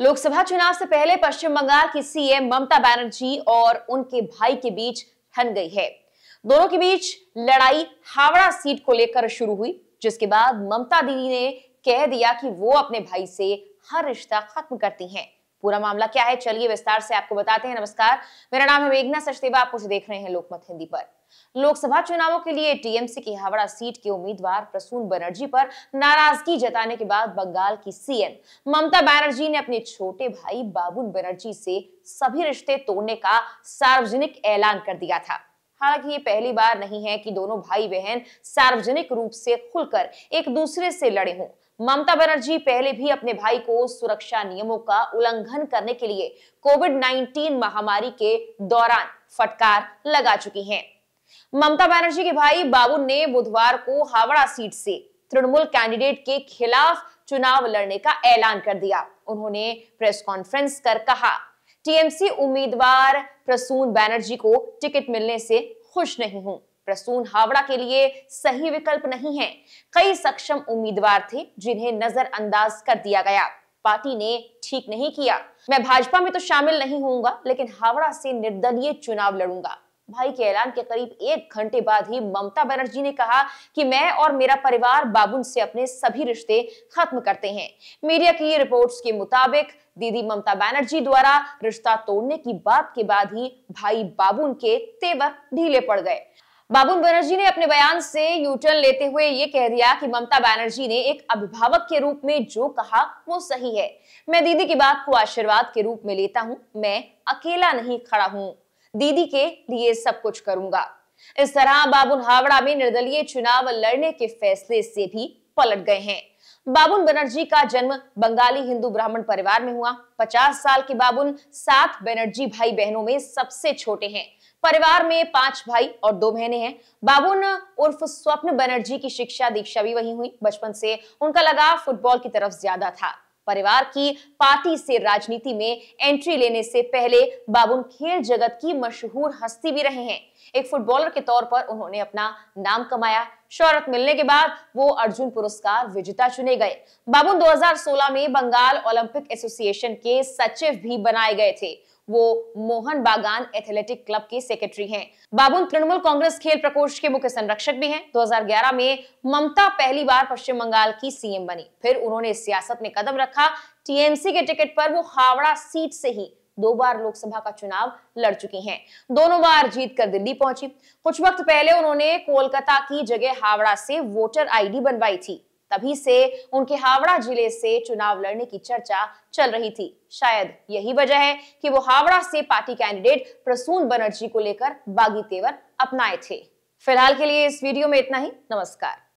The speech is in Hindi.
लोकसभा चुनाव से पहले पश्चिम बंगाल की सीएम ममता बनर्जी और उनके भाई के बीच ठन गई है दोनों के बीच लड़ाई हावड़ा सीट को लेकर शुरू हुई जिसके बाद ममता दीदी ने कह दिया कि वो अपने भाई से हर रिश्ता खत्म करती हैं पूरा मामला क्या है चलिए विस्तार से आपको बताते हैं नमस्कार मेरा नाम है मेघना सचदेवा आप मुझे देख रहे हैं लोकमत हिंदी पर लोकसभा चुनावों के लिए टीएमसी की हावड़ा सीट के उम्मीदवार प्रसून बनर्जी पर नाराजगी जताने के बाद बंगाल की सीएम ममता बनर्जी ने अपने छोटे भाई बाबुल बनर्जी से सभी रिश्ते तोड़ने का सार्वजनिक ऐलान कर दिया था हालांकि ये पहली बार नहीं है कि दोनों भाई बहन सार्वजनिक रूप से खुलकर एक दूसरे से लड़े हों ममता बनर्जी पहले भी अपने भाई को सुरक्षा नियमों का उल्लंघन करने के लिए कोविड 19 महामारी के दौरान फटकार लगा चुकी हैं। ममता बनर्जी के भाई बाबू ने बुधवार को हावड़ा सीट से तृणमूल कैंडिडेट के खिलाफ चुनाव लड़ने का ऐलान कर दिया उन्होंने प्रेस कॉन्फ्रेंस कर कहा टीएमसी उम्मीदवार प्रसून बैनर्जी को टिकट मिलने से खुश नहीं हूं प्रसून हावड़ा के लिए सही विकल्प नहीं है कई सक्षम उम्मीदवार थे जिन्हें नजरअंदाज कर दिया गया पार्टी ने ठीक नहीं किया मैं भाजपा में तो शामिल नहीं होऊंगा लेकिन हावड़ा से निर्दलीय चुनाव लड़ूंगा भाई के ऐलान के करीब एक घंटे बाद ही ममता बनर्जी ने कहा कि मैं और मेरा परिवार बाबुन से अपने सभी रिश्ते खत्म करते हैं मीडिया की रिपोर्ट्स के मुताबिक दीदी ममता बैनर्जी द्वारा रिश्ता तोड़ने की बात के बाद ही भाई बाबुन के तेवर ढीले पड़ गए बाबुन बनर्जी ने अपने बयान से यूटर्न लेते हुए ये कह दिया कि ममता बैनर्जी ने एक अभिभावक के रूप में जो कहा वो सही है मैं दीदी की बात को आशीर्वाद के रूप में लेता हूँ मैं अकेला नहीं खड़ा हूँ दीदी के लिए सब कुछ करूंगा इस तरह बाबुन हावड़ा में निर्दलीय चुनाव लड़ने के फैसले से भी पलट गए हैं बाबुन बनर्जी का जन्म बंगाली हिंदू ब्राह्मण परिवार में हुआ 50 साल के बाबुन सात बनर्जी भाई बहनों में सबसे छोटे हैं परिवार में पांच भाई और दो बहनें हैं बाबुन उर्फ स्वप्न बनर्जी की शिक्षा दीक्षा भी वहीं हुई बचपन से उनका लगाव फुटबॉल की तरफ ज्यादा था परिवार की पार्टी से राजनीति में एंट्री लेने से पहले बाबुन खेल जगत की मशहूर हस्ती भी रहे हैं एक फुटबॉलर के तौर पर उन्होंने अपना नाम कमाया शहरत मिलने के बाद वो अर्जुन पुरस्कार विजेता चुने गए बाबुन 2016 में बंगाल ओलंपिक एसोसिएशन के सचिव भी बनाए गए थे वो मोहन बागान एथलेटिक क्लब के सेक्रेटरी हैं। बाबुन तृणमूल कांग्रेस खेल प्रकोष्ठ के मुख्य संरक्षक भी हैं 2011 में ममता पहली बार पश्चिम बंगाल की सीएम बनी फिर उन्होंने सियासत में कदम रखा टीएमसी के टिकट पर वो हावड़ा सीट से ही दो बार लोकसभा का चुनाव लड़ चुकी हैं दोनों बार जीत कर दिल्ली पहुंची कुछ वक्त पहले उन्होंने कोलकाता की जगह हावड़ा से वोटर आईडी बनवाई थी तभी से उनके हावड़ा जिले से चुनाव लड़ने की चर्चा चल रही थी शायद यही वजह है कि वो हावड़ा से पार्टी कैंडिडेट प्रसून बनर्जी को लेकर बागी तेवर अपनाए थे फिलहाल के लिए इस वीडियो में इतना ही नमस्कार